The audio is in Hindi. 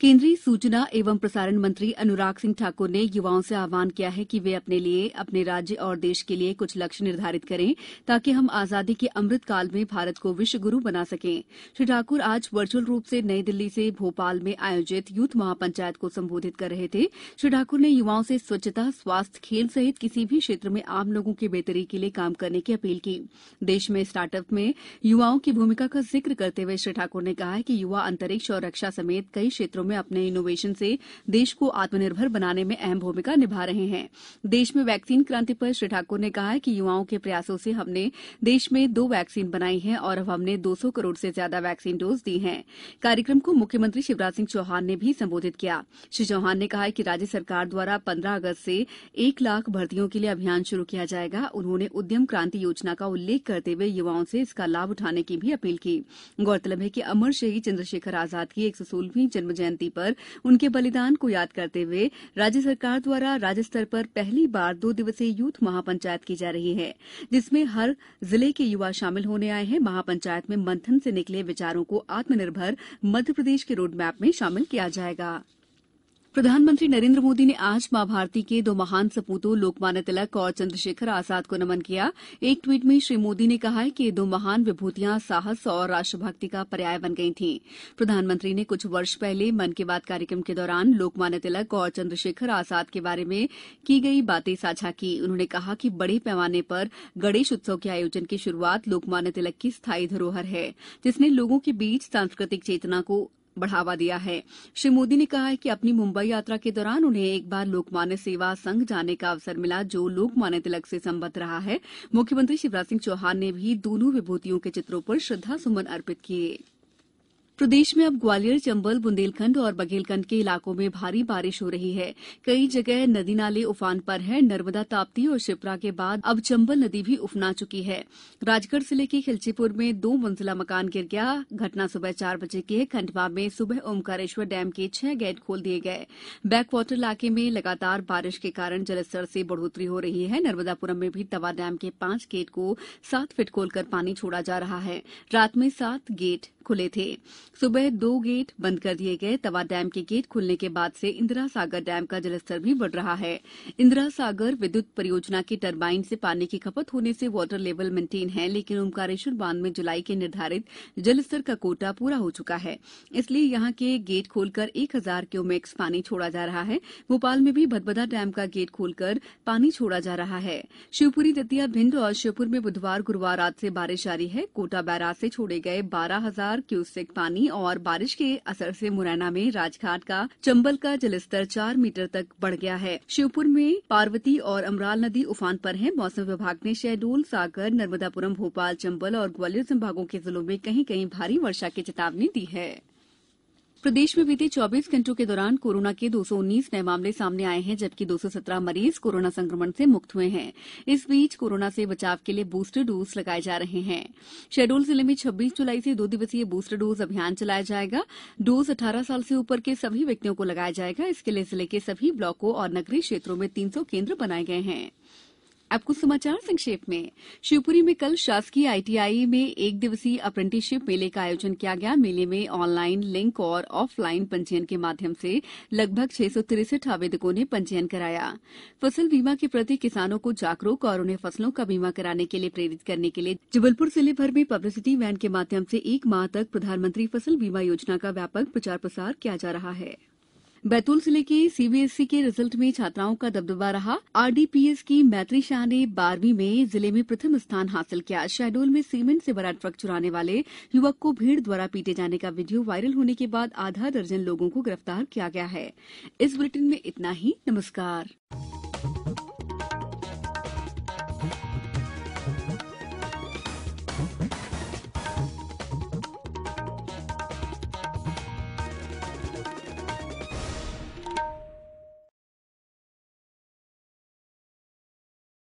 केन्द्रीय सूचना एवं प्रसारण मंत्री अनुराग सिंह ठाकुर ने युवाओं से आह्वान किया है कि वे अपने लिए अपने राज्य और देश के लिए कुछ लक्ष्य निर्धारित करें ताकि हम आजादी के अमृत काल में भारत को विश्व गुरू बना सकें श्री ठाकुर आज वर्चुअल रूप से नई दिल्ली से भोपाल में आयोजित यूथ महापंचायत को संबोधित कर रहे थे श्री ठाकुर ने युवाओं से स्वच्छता स्वास्थ्य खेल सहित किसी भी क्षेत्र में आम लोगों की बेहतरी के लिए काम करने की अपील की देश में स्टार्टअप में युवाओं की भूमिका का जिक्र करते हुए श्री ठाकुर ने कहा कि युवा अंतरिक्ष और रक्षा समेत कई क्षेत्रों में अपने इनोवेशन से देश को आत्मनिर्भर बनाने में अहम भूमिका निभा रहे हैं देश में वैक्सीन क्रांति पर श्री ठाकुर ने कहा कि युवाओं के प्रयासों से हमने देश में दो वैक्सीन बनाई है और अब हमने दो करोड़ से ज्यादा वैक्सीन डोज दी है कार्यक्रम को मुख्यमंत्री शिवराज सिंह चौहान ने भी संबोधित किया श्री चौहान ने कहा कि राज्य सरकार द्वारा पन्द्रह अगस्त से एक लाख भर्तियों के लिए अभियान शुरू किया जाएगा उन्होंने उद्यम क्रांति योजना का उल्लेख करते हुए युवाओं से इसका लाभ उठाने की भी अपील की गौरतलब है कि अमर शहीद चंद्रशेखर आजाद की एक सौ जन्म जयंती पर उनके बलिदान को याद करते हुए राज्य सरकार द्वारा राज्य स्तर पर पहली बार दो दिवसीय यूथ महापंचायत की जा रही है जिसमें हर जिले के युवा शामिल होने आए हैं महापंचायत में मंथन से निकले विचारों को आत्मनिर्भर मध्यप्रदेश के रोडमैप में शामिल किया जाएगा मोदी प्रधानमंत्री नरेन्द्र मोदी ने आज मां भारती के दो महान सपूतों लोकमान्य तिलक और चंद्रशेखर आजाद को नमन किया एक ट्वीट में श्री मोदी ने कहा कि ये दो महान विभूतियां साहस और राष्ट्रभक्ति का पर्याय बन गई थीं प्रधानमंत्री ने कुछ वर्ष पहले मन की बात कार्यक्रम के दौरान लोकमान्य तिलक और चंद्रशेखर आजाद के बारे में की गई बातें साझा की उन्होंने कहा कि बड़े पैमाने पर गणेश उत्सव के आयोजन की शुरूआत लोकमान्य तिलक की स्थायी धरोहर है जिसने लोगों के बीच सांस्कृतिक चेतना को बढ़ावा दिया है श्री मोदी ने कहा कि अपनी मुंबई यात्रा के दौरान उन्हें एक बार लोकमान्य सेवा संघ जाने का अवसर मिला जो लोकमान्य तिलक से संबद्ध रहा है मुख्यमंत्री शिवराज सिंह चौहान ने भी दोनों विभूतियों के चित्रों पर श्रद्धा सुमन अर्पित किये प्रदेश में अब ग्वालियर चंबल बुंदेलखंड और बघेलखंड के इलाकों में भारी बारिश हो रही है कई जगह नदी नाले उफान पर हैं नर्मदा ताप्ती और शिप्रा के बाद अब चंबल नदी भी उफना चुकी है राजगढ़ जिले के खिलचीपुर में दो मंजिला मकान गिर गया घटना सुबह चार बजे की है खंडवा में सुबह ओमकारेश्वर डैम के छह गेट खोल दिए गए बैकवाटर इलाके में लगातार बारिश के कारण जलस्तर से बढ़ोतरी हो रही है नर्मदापुरम में भी तवा डैम के पांच गेट को सात फीट खोलकर पानी छोड़ा जा रहा है रात में सात गेट खुले थे सुबह दो गेट बंद कर दिए गए तवा डैम के गेट खुलने के बाद से इंदिरा सागर डैम का जलस्तर भी बढ़ रहा है इंदिरा सागर विद्युत परियोजना की टरबाइन से पानी की खपत होने से वाटर लेवल मेंटेन है लेकिन ओमकारेश्वर बांध में जुलाई के निर्धारित जलस्तर का कोटा पूरा हो चुका है इसलिए यहाँ के गेट खोलकर एक हजार क्यूमेक्स पानी छोड़ा जा रहा है भोपाल में भी भदभदा डैम का गेट खोलकर पानी छोड़ा जा रहा है शिवपुरी दतिया भिंड और श्योपुर में बुधवार गुरुवार रात से बारिश जारी है कोटा बैराज से छोड़े गए बारह हजार क्यूसेक पानी और बारिश के असर से मुरैना में राजघाट का चंबल का जलस्तर चार मीटर तक बढ़ गया है शिवपुर में पार्वती और अमराल नदी उफान पर है मौसम विभाग ने शहडोल सागर नर्मदापुरम भोपाल चंबल और ग्वालियर संभागों के जिलों में कहीं कहीं भारी वर्षा की चेतावनी दी है प्रदेश में बीते चौबीस घंटों के दौरान कोरोना के दो सौ उन्नीस नए मामले सामने आए हैं जबकि दो सौ सत्रह मरीज कोरोना संक्रमण से मुक्त हुए हैं इस बीच कोरोना से बचाव के लिए बूस्टर डोज लगाए जा रहे हैं शहडोल जिले में छब्बीस जुलाई से दो दिवसीय बूस्टर डोज अभियान चलाया जाएगा डोज 18 साल से ऊपर के सभी व्यक्तियों को लगाया जाएगा इसके लिए जिले के सभी ब्लॉकों और नगरीय क्षेत्रों में तीन सौ केंद्र बनाए गए हैं अब कुछ समाचार संक्षेप में शिवपुरी में कल शासकीय आईटीआई में एक दिवसीय अप्रेंटिसशिप मेले का आयोजन किया गया मेले में ऑनलाइन लिंक और ऑफलाइन पंजीयन के माध्यम से लगभग छह आवेदकों ने पंजीयन कराया फसल बीमा के प्रति किसानों को जागरूक और उन्हें फसलों का बीमा कराने के लिए प्रेरित करने के लिए जबलपुर जिले भर में पब्लिसिटी वैन के माध्यम से एक माह तक प्रधानमंत्री फसल बीमा योजना का व्यापक प्रचार प्रसार किया जा रहा है बैतूल जिले के सीबीएसई e के रिजल्ट में छात्राओं का दबदबा रहा आरडीपीएस की मैत्री शाह ने बारहवीं में जिले में प्रथम स्थान हासिल किया शहडोल में सीमेंट से भरा ट्रक चुराने वाले युवक को भीड़ द्वारा पीटे जाने का वीडियो वायरल होने के बाद आधा दर्जन लोगों को गिरफ्तार किया गया है इस बुलेटिन में इतना ही नमस्कार